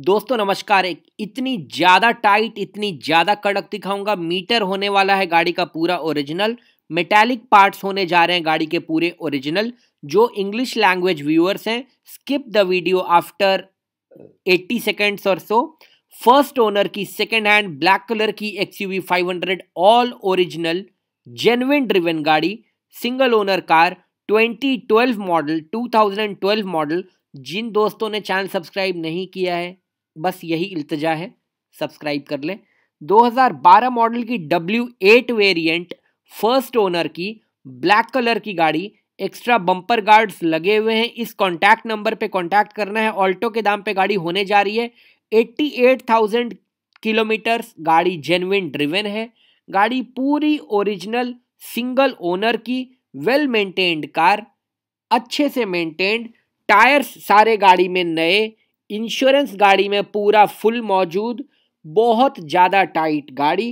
दोस्तों नमस्कार इतनी ज़्यादा टाइट इतनी ज़्यादा कड़क दिखाऊंगा मीटर होने वाला है गाड़ी का पूरा ओरिजिनल मेटालिक पार्ट्स होने जा रहे हैं गाड़ी के पूरे ओरिजिनल जो इंग्लिश लैंग्वेज व्यूअर्स हैं skip the video after 80 seconds और सो फर्स्ट ओनर की सेकेंड हैंड ब्लैक कलर की X U five hundred all original genuine driven गाड़ी single owner car twenty model two model जिन दोस्तों ने channel subscribe नहीं किया है बस यही इल्तजा है सब्सक्राइब कर लें 2012 मॉडल की W8 वेरिएंट फर्स्ट ओनर की ब्लैक कलर की गाड़ी एक्स्ट्रा बम्पर गार्ड्स लगे हुए हैं इस कॉन्टैक्ट नंबर पे कॉन्टैक्ट करना है ऑल्टो के दाम पे गाड़ी होने जा रही है 88,000 किलोमीटर्स गाड़ी जेनविन ड्रिवन है गाड़ी पूरी ओरिजिनल सिंगल ओनर की वेल मेंटेन्ड कार अच्छे से मेंटेन्ड टायर्स सारे गाड़ी में नए इंश्योरेंस गाड़ी में पूरा फुल मौजूद बहुत ज़्यादा टाइट गाड़ी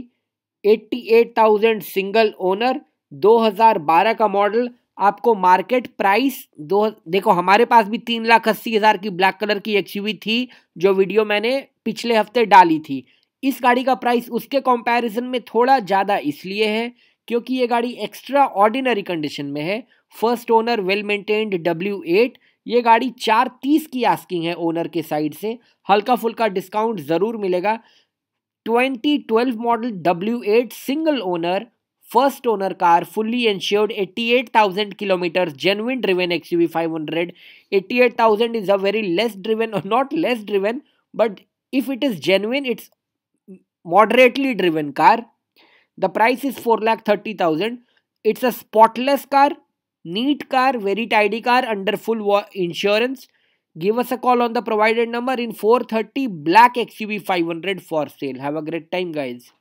88,000 सिंगल ओनर 2012 का मॉडल आपको मार्केट प्राइस दो देखो हमारे पास भी तीन लाख अस्सी हज़ार की ब्लैक कलर की एक्सयूवी थी जो वीडियो मैंने पिछले हफ्ते डाली थी इस गाड़ी का प्राइस उसके कंपैरिजन में थोड़ा ज़्यादा इसलिए है क्योंकि ये गाड़ी एक्स्ट्रा ऑर्डिनरी कंडीशन में है first owner well maintained W eight ये गाड़ी चार तीस की आस्किंग है ओनर के साइड से हल्का फुल्का डिस्काउंट ज़रूर मिलेगा twenty twelve model W eight single owner first owner car fully insured 88,000 kilometre genuine driven X U eight thousand is a very less driven not less driven but if it is genuine it's moderately driven car the price is four lakh thirty thousand it's a spotless car Neat car, very tidy car under full insurance. Give us a call on the provided number in 430 Black XUV 500 for sale. Have a great time, guys.